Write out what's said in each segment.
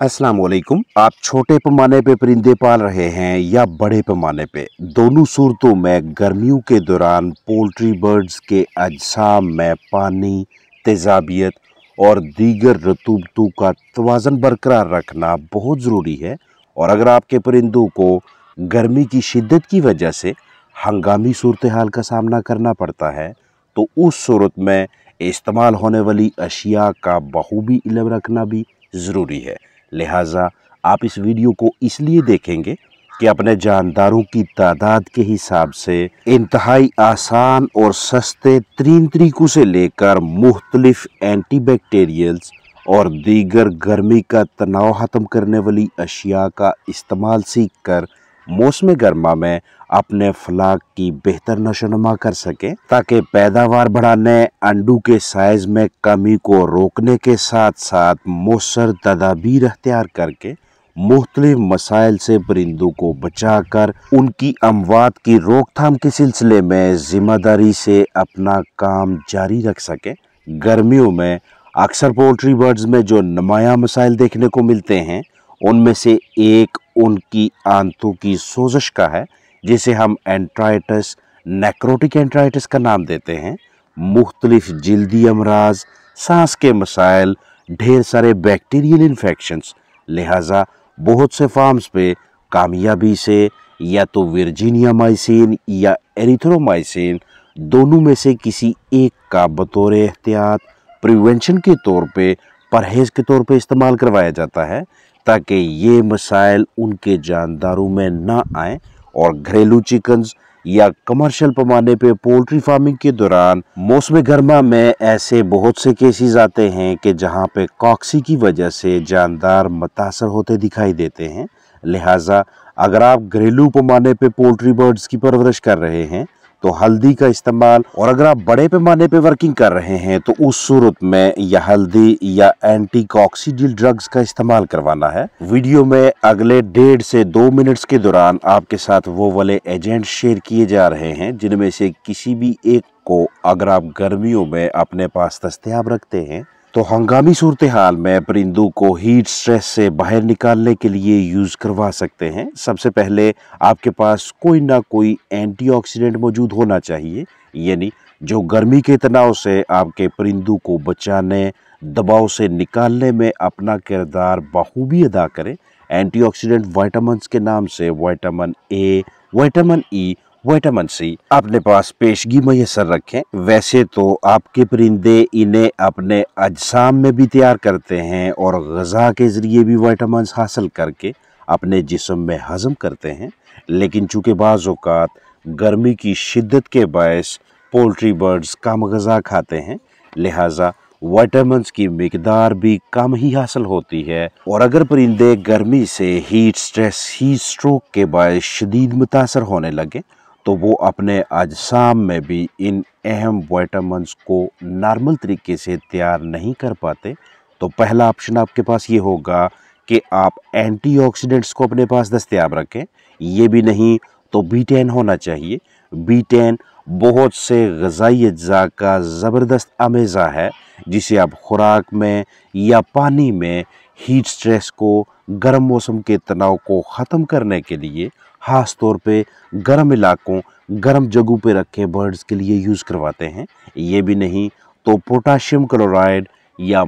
अस्सलाम वालेकुम आप छोटे पैमाने पे परिंदे पाल रहे हैं या बड़े पैमाने पे दोनों सूरतों में गर्मियों के दौरान पोल्ट्री बर्ड्स के अज्जा में पानी तेजाबियत और दीगर रतूबतों का तोज़न बरकरार रखना बहुत ज़रूरी है और अगर आपके परिंदों को गर्मी की शिद्दत की वजह से हंगामी सूरत हाल का सामना करना पड़ता है तो उस सूरत में इस्तेमाल होने वाली अशिया का बहूबी इलम रखना भी ज़रूरी है लिहाजा आप इस वीडियो को इसलिए देखेंगे कि अपने जानदारों की तादाद के हिसाब से इंतहाई आसान और सस्ते तीन तरीक़ों से लेकर मुख्तलिफ एंटीबैक्टीरियल्स और दीगर गर्मी का तनाव ख़त्म करने वाली अशिया का इस्तेमाल सीख कर मौसम गर्मा में अपने फ्लाक की बेहतर नशोनमा कर सकें ताकि पैदावार बढ़ाने अंडू के साइज में कमी को रोकने के साथ साथ मौसर तदाबीर अख्तियार करके मुख्तलिफ मसाइल से परिंदों को बचा कर उनकी अमवात की रोकथाम के सिलसिले में ज़िम्मेदारी से अपना काम जारी रख सकें गर्मियों में अक्सर पोल्ट्री बर्ड्स में जो नुमाया मसाइल देखने को मिलते हैं उनमें से एक उनकी आंतों की सोजश का है जिसे हम एंट्राइटस नेक्रोटिक एंट्राइटस का नाम देते हैं मुख्तलिफ जल्दी अमराज सांस के मसाइल ढेर सारे बैक्टीरियल इन्फेक्शंस लिहाजा बहुत से फार्म्स पे कामयाबी से या तो वर्जीनिया माइसिन या एरिथ्रोमाइसिन दोनों में से किसी एक का बतौर एहतियात प्रिवेंशन के तौर पे परहेज़ के तौर पे इस्तेमाल करवाया जाता है ताकि ये मसाइल उनके जानदारों में ना आए और घरेलू चिकन्स या कमर्शियल पैमाने पे पोल्ट्री फार्मिंग के दौरान मौसम गर्मा में ऐसे बहुत से केसेस आते हैं कि जहाँ पे कॉक्सी की वजह से जानदार मुतासर होते दिखाई देते हैं लिहाजा अगर आप घरेलू पैमाने पे पोल्ट्री बर्ड्स की परवरिश कर रहे हैं तो हल्दी का इस्तेमाल और अगर आप बड़े पैमाने पे वर्किंग कर रहे हैं तो उस सूरत में यह हल्दी या एंटी ड्रग्स का इस्तेमाल करवाना है वीडियो में अगले डेढ़ से दो मिनट्स के दौरान आपके साथ वो वाले एजेंट शेयर किए जा रहे हैं जिनमें से किसी भी एक को अगर आप गर्मियों में अपने पास दस्तियाब रखते हैं तो हंगामी सूरत हाल में परिंदों को हीट स्ट्रेस से बाहर निकालने के लिए यूज़ करवा सकते हैं सबसे पहले आपके पास कोई ना कोई एंटीऑक्सीडेंट मौजूद होना चाहिए यानी जो गर्मी के तनाव से आपके परिंदों को बचाने दबाव से निकालने में अपना किरदार बहूबी अदा करें एंटीऑक्सीडेंट वाइटामस के नाम से vitamin A vitamin E e, vitamin C अपने पास पेशगी मैसर रखें वैसे तो आपके परिंदे इन्हें अपने अजसाम में भी तैयार करते हैं और गज़ा के ज़रिए भी वाइटामिन हासिल करके अपने जिसम में हज़म करते हैं लेकिन चूँकि बाज़ात गर्मी की शिद्दत के बायस पोल्ट्री बर्ड्स कम गज़ा खाते हैं लिहाजा वाइटामिन की मकदार भी कम ही हासिल होती है और अगर परिंदे गर्मी से हीट स्ट्रेस हीट स्ट्रोक के बायस शदीद मुतासर होने लगे तो वो अपने आज शाम में भी इन अहम वाइटामस को नॉर्मल तरीके से तैयार नहीं कर पाते तो पहला ऑप्शन आपके पास ये होगा कि आप एंटीऑक्सीडेंट्स को अपने पास दस्तियाब रखें ये भी नहीं तो बी टेन होना चाहिए बी टेन बहुत से गज़ाई अज्जा का ज़बरदस्त आमेज़ा है जिसे आप खुराक में या पानी में हीट स्ट्रेस को गर्म मौसम के तनाव को ख़त्म करने के लिए ख़ास तौर पे गर्म इलाकों गर्म जगहों पे रखे बर्ड्स के लिए यूज़ करवाते हैं ये भी नहीं तो पोटाशियम क्लोराइड या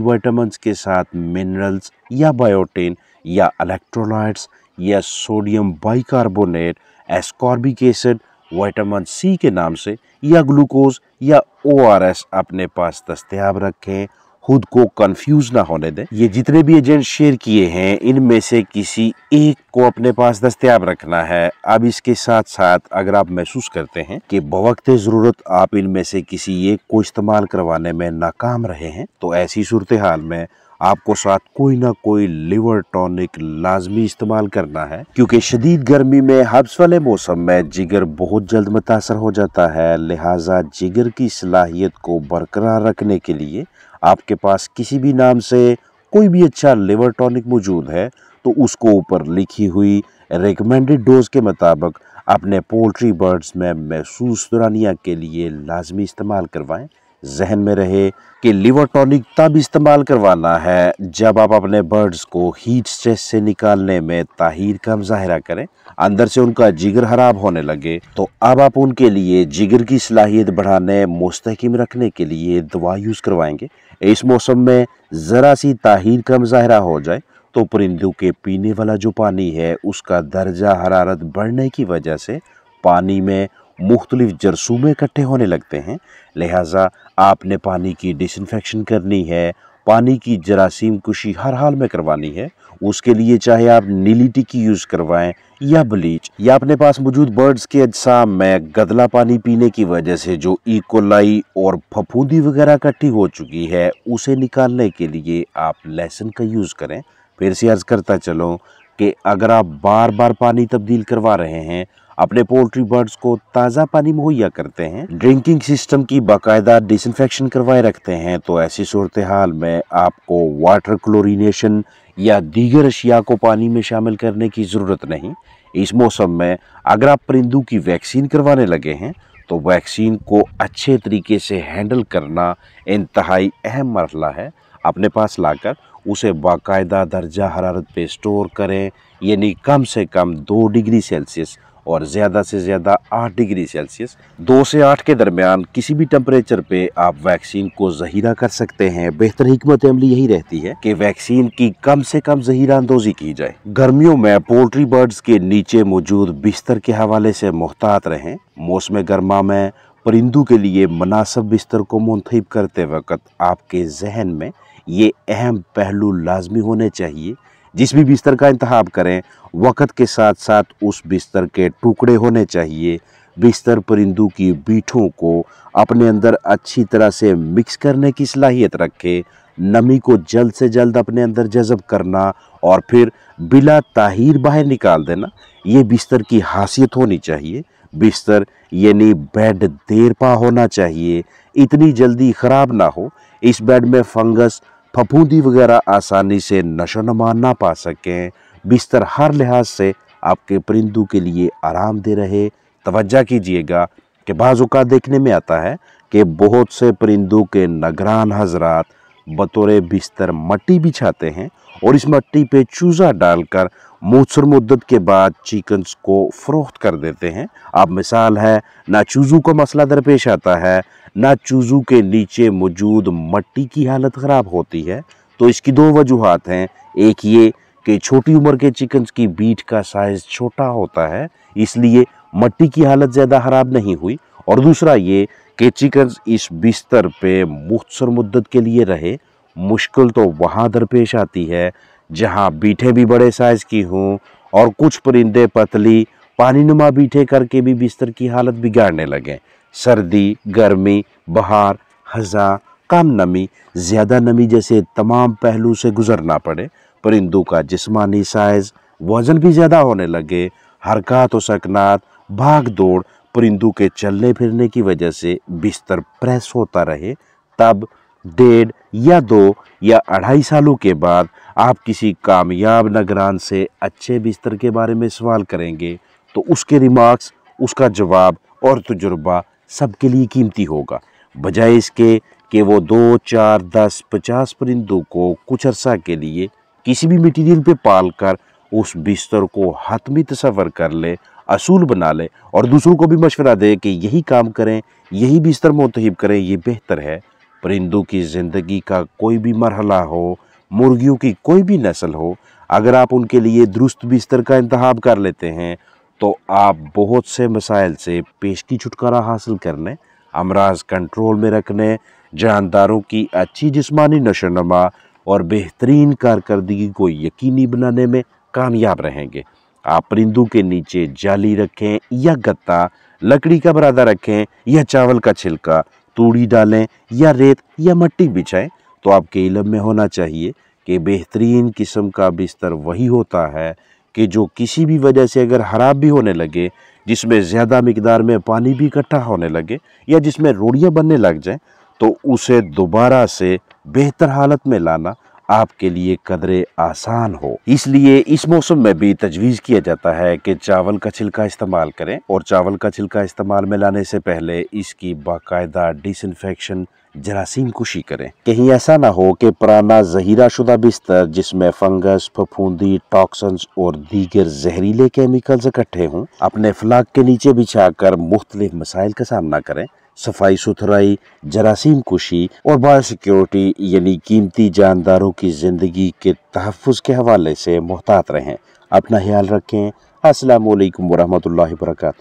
वाइटामस के साथ मिनरल्स या बायोटिन या इलेक्ट्रोलाइट्स या sodium bicarbonate ascorbic acid vitamin C के नाम से या ग्लूकोज या ओ अपने पास दस्तियाब रखें खुद को कंफ्यूज ना होने दें ये जितने भी एजेंट शेयर किए हैं इनमें से किसी एक को अपने पास दस्तियाब रखना है अब इसके साथ साथ अगर आप महसूस करते हैं कि बवक्त ज़रूरत आप इनमें से किसी एक को इस्तेमाल करवाने में नाकाम रहे हैं तो ऐसी सूरत हाल में आपको साथ कोई ना कोई लिवर टॉनिक लाजमी इस्तेमाल करना है क्योंकि शदीद गर्मी में हब्स वाले मौसम में जिगर बहुत जल्द मुतासर हो जाता है लिहाजा जिगर की सलाहियत को बरकरार रखने के लिए आपके पास किसी भी नाम से कोई भी अच्छा लिवर टॉनिक मौजूद है तो उसको ऊपर लिखी हुई रिकमेंडेड डोज के मुताबिक अपने पोल्ट्री बर्ड्स में महसूस दुरानिया के लिए लाजमी इस्तेमाल करवाएं जहन में रहे कि लिवर टॉनिक तब इस्तेमाल करवाना है जब आप अपने बर्ड्स को हीट स्ट्रेस से निकालने में ताहिर का मुजाहरा करें अंदर से उनका जिगर खराब होने लगे तो अब आप उनके लिए जिगर की सलाहियत बढ़ाने मुस्तकम रखने के लिए दवा यूज़ करवाएंगे इस मौसम में ज़रा सी ताहिर का मुजाहरा हो जाए तो परिंदों के पीने वाला जो पानी है उसका दर्जा हरारत बढ़ने की वजह से पानी में मुख्तलिफ जरसूमे इकट्ठे होने लगते हैं लिहाजा आपने पानी की डिसइनफेक्शन करनी है पानी की जरासीम कुशी हर हाल में करवानी है उसके लिए चाहे आप नीली टिक्की यूज़ करवाएं या ब्लीच या अपने पास मौजूद बर्ड्स के अज्सा में गदला पानी पीने की वजह से जो इकोलाई e. और फफूंदी वगैरह इकट्ठी हो चुकी है उसे निकालने के लिए आप लहसुन का यूज़ करें फिर से अर्ज़ करता चलो कि अगर आप बार बार पानी तब्दील करवा रहे हैं अपने पोल्ट्री बर्ड्स को ताज़ा पानी मुहैया करते हैं ड्रिंकिंग सिस्टम की बाकायदा डिसइनफेक्शन करवाए रखते हैं तो ऐसी सूरत हाल में आपको वाटर क्लोरीनेशन या दीगर अशिया को पानी में शामिल करने की ज़रूरत नहीं इस मौसम में अगर आप परिंदू की वैक्सीन करवाने लगे हैं तो वैक्सीन को अच्छे तरीके से हैंडल करना इंतहाई अहम मरला है अपने पास लाकर उसे बाकायदा दर्जा हरारत पे स्टोर करें यानी कम से कम दो डिग्री सेल्सियस और ज़्यादा से ज़्यादा आठ डिग्री सेल्सियस दो से आठ के दरमियान किसी भी टम्परेचर पे आप वैक्सीन को जहीरा कर सकते हैं बेहतर हमत अमली यही रहती है कि वैक्सीन की कम से कम जहीरा अंदोजी की जाए गर्मियों में पोल्ट्री बर्ड्स के नीचे मौजूद बिस्तर के हवाले से मोहतात रहें मौसम गर्मा में परिंदों के लिए मुनासब बिस्तर को मुंतब करते वक्त आपके जहन में ये अहम पहलू लाजमी होने चाहिए जिस भी बिस्तर का इंतब करें वक़्त के साथ साथ उस बिस्तर के टुकड़े होने चाहिए बिस्तर परिंदू की बीठों को अपने अंदर अच्छी तरह से मिक्स करने की सलाहियत रखे नमी को जल्द से जल्द अपने अंदर जज़ब करना और फिर बिला ताहिर बाहर निकाल देना ये बिस्तर की हासियत होनी चाहिए बिस्तर यानी बेड देर पा होना चाहिए इतनी जल्दी ख़राब ना हो इस बेड में फंगस फफूंदी वगैरह आसानी से नशोनमा ना पा सकें बिस्तर हर लिहाज से आपके परिंदों के लिए आराम दे रहे तवज्जा कीजिएगा कि बाज़ देखने में आता है कि बहुत से परिंदों के नगरान हजरात बतौर बिस्तर मट्टी बिछाते हैं और इस मट्टी पे चूज़ा डालकर मूसर मुद्दत के बाद चिकन्स को फ़रोख्त कर देते हैं अब मिसाल है ना चूज़ों का मसला दरपेश आता है ना चूजू के नीचे मौजूद मट्टी की हालत ख़राब होती है तो इसकी दो वजूहत हैं एक ये कि छोटी उम्र के चिकन्स की बीट का साइज़ छोटा होता है इसलिए मट्टी की हालत ज़्यादा ख़राब नहीं हुई और दूसरा ये कि चिकन्स इस बिस्तर पे मुख्तर मुद्दत के लिए रहे मुश्किल तो वहाँ दरपेश आती है जहाँ बीठे भी बड़े साइज़ की हों और कुछ परिंदे पतली पानी नुमा बीठे करके भी बिस्तर की हालत बिगाड़ने लगें सर्दी गर्मी बहार हज़ा कम नमी ज़्यादा नमी जैसे तमाम पहलू से गुजरना पड़े परिंदों का जिस्मानी साइज़ वज़न भी ज़्यादा होने लगे हरकत व सकनात भाग दौड़ परिंदों के चलने फिरने की वजह से बिस्तर प्रेस होता रहे तब डेढ़ या दो या अढ़ाई सालों के बाद आप किसी कामयाब नगरान से अच्छे बिस्तर के बारे में सवाल करेंगे तो उसके रिमार्क्स उसका जवाब और तजुर्बा सबके लिए कीमती होगा बजाय इसके कि वो दो चार दस पचास परिंदों को कुछ अरसा के लिए किसी भी मटेरियल पे पाल कर उस बिस्तर को हतमी तस्वर कर ले असूल बना ले और दूसरों को भी मशवरा दे कि यही काम करें यही बिस्तर मुंतब करें ये बेहतर है परिंदों की ज़िंदगी का कोई भी मरहला हो मुर्गियों की कोई भी नस्ल हो अगर आप उनके लिए दुरुस्त बिस्तर का इंतखब कर लेते हैं तो आप बहुत से मसाइल से पेश की छुटकारा हासिल करने अमराज कंट्रोल में रखने जानदारों की अच्छी जिस्मानी नशोनमा और बेहतरीन कारकर्दगी को यकीनी बनाने में कामयाब रहेंगे आप परिंदों के नीचे जाली रखें या गत्ता लकड़ी का बरादा रखें या चावल का छिलका तूड़ी डालें या रेत या मट्टी बिछाएं तो आपके इलम में होना चाहिए कि बेहतरीन किस्म का बिस्तर वही होता है कि जो किसी भी वजह से अगर खराब भी होने लगे जिसमें ज़्यादा मकदार में पानी भी इकट्ठा होने लगे या जिसमें रोड़ियाँ बनने लग जाएँ तो उसे दोबारा से बेहतर हालत में लाना आपके लिए कदरे आसान हो इसलिए इस मौसम में भी तजवीज़ किया जाता है कि चावल का छिलका इस्तेमाल करें और चावल का छिलका इस्तेमाल में लाने से पहले इसकी बाकायदा डिसइनफेक्शन जरासीम कुशी करें कहीं ऐसा ना हो कि पुराना जहीराशुदा बिस्तर जिसमें फंगस फफूंदी टॉक्सन्स और दीगर जहरीले केमिकल्स इकट्ठे हों अपने फ्लाक के नीचे बिछा कर मुख्तलिफ मसाइल का सामना करें सफाई सुथराई जरासीम कुशी और बायोसिक्योरिटी यानी कीमती जानदारों की ज़िंदगी के तहफ़ के हवाले से मोहतात रहें अपना ख्याल रखें असलकम वरहमल वर्का